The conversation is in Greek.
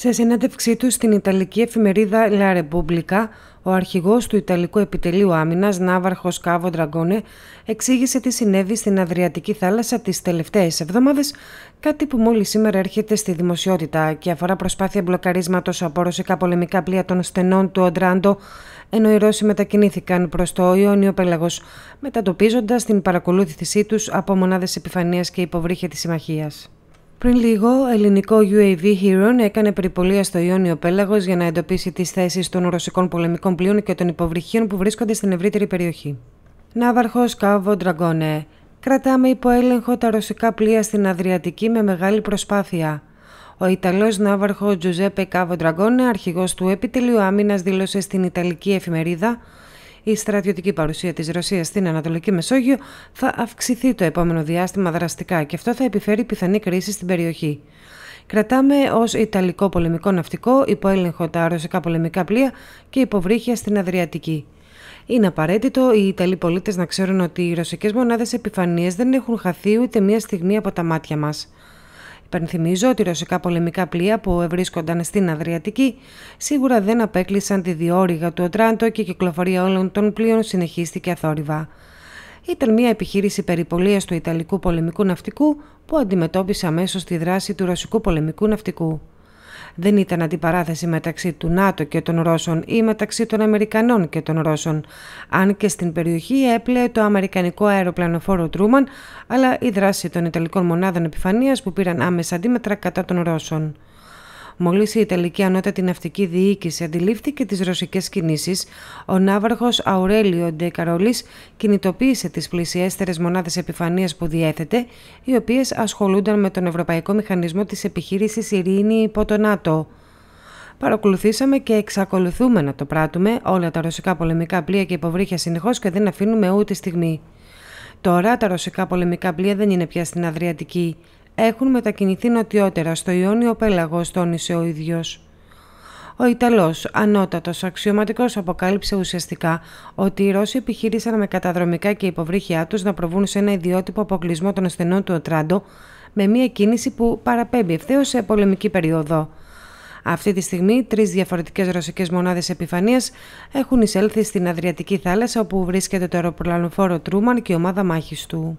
Σε συνέντευξή του στην Ιταλική εφημερίδα La Repubblica, ο αρχηγός του Ιταλικού Επιτελείου Άμυνας, Ναύαρχος Κάβο Ντραγκόνε, εξήγησε τι συνέβη στην Αδριατική θάλασσα τις τελευταίες εβδομάδες, κάτι που μόλις σήμερα έρχεται στη δημοσιότητα και αφορά προσπάθεια μπλοκαρίσματος από ρωσικά πολεμικά πλοία των στενών του Οντράντο, ενώ οι Ρώσοι μετακινήθηκαν προς το Ιόνιο Πέλαγος, μετατοπίζοντας την παρακολούθησή τους από μονάδες επιφανεια και υποβρύχια της συμμαχίας. Πριν λίγο, ελληνικό UAV Heron έκανε περιπολία στο Ιόνιο Πέλαγος για να εντοπίσει τις θέσεις των ρωσικών πολεμικών πλοίων και των υποβρυχίων που βρίσκονται στην ευρύτερη περιοχή. Ναύαρχος Κάβο Ντραγκόνε. Κρατάμε υπό έλεγχο τα ρωσικά πλοία στην Αδριατική με μεγάλη προσπάθεια. Ο Ιταλός ναύαρχος Τζουζέπε Κάβο Ντραγκόνε, αρχηγός του επιτελείου άμυνας, δήλωσε στην Ιταλική εφημερίδα η στρατιωτική παρουσία της Ρωσίας στην Ανατολική Μεσόγειο θα αυξηθεί το επόμενο διάστημα δραστικά και αυτό θα επιφέρει πιθανή κρίση στην περιοχή. Κρατάμε ως Ιταλικό πολεμικό ναυτικό υπό έλεγχο τα ρωσικά πολεμικά πλοία και υποβρύχια στην Αδριατική. Είναι απαραίτητο οι Ιταλοί πολίτες να ξέρουν ότι οι ρωσικές μονάδες επιφανίες δεν έχουν χαθεί ούτε μία στιγμή από τα μάτια μας. Πενθυμίζω ότι ρωσικά πολεμικά πλοία που ευρίσκονταν στην Αδριατική σίγουρα δεν απέκλεισαν τη διόρυγα του Οτράντο και η κυκλοφορία όλων των πλοίων συνεχίστηκε αθόρυβα. Ήταν μια επιχείρηση περιπολίας του Ιταλικού πολεμικού ναυτικού που αντιμετώπισε αμέσως τη δράση του Ρωσικού πολεμικού ναυτικού δεν ήταν αντιπαράθεση μεταξύ του ΝΑΤΟ και των Ρώσων ή μεταξύ των Αμερικανών και των Ρώσων, αν και στην περιοχή έπλεε το Αμερικανικό αεροπλανοφόρο Τρούμαν, αλλά η δράση των Ιταλικών μονάδων επιφανείας που πήραν άμεσα αντίμετρα κατά των Ρώσων. Μόλις η Ιταλική Ανώτατη Ναυτική Διοίκηση αντιλήφθηκε τις ρωσικές κινήσεις, ο Ναύαρχος Αουρέλιο Ντεκαρολή κινητοποίησε τις πλησιέστερες μονάδες επιφανεία που διέθετε, οι οποίες ασχολούνταν με τον Ευρωπαϊκό Μηχανισμό της Επιχείρησης Ειρήνη υπό το ΝΑΤΟ. Παρακολουθήσαμε και εξακολουθούμε να το πράττουμε όλα τα ρωσικά πολεμικά πλοία και υποβρύχια συνεχώς και δεν αφήνουμε ούτε στιγμή. Τώρα τα ρωσικά πολεμικά πλοία δεν είναι πια στην Αδριατική έχουν μετακινηθεί νοτιότερα στο Ιόνιο Πέλαγος, τόνισε ο ίδιος. Ο Ιταλός, Ανώτατος αξιωματικός αποκάλυψε ουσιαστικά ότι οι Ρώσοι επιχείρησαν με καταδρομικά και υποβρύχια τους να προβούν σε ένα ιδιότυπο αποκλεισμό των ασθενών του Οτράντο με μια κίνηση που παραπέμπει ευθέως σε πολεμική περίοδο. Αυτή τη στιγμή, τρεις διαφορετικές ρωσικές μονάδες επιφανεία έχουν εισέλθει στην Αδριατική θάλασσα, όπου βρίσκεται το αεροπλανοφόρο Τρούμαν και η ομάδα μάχης του.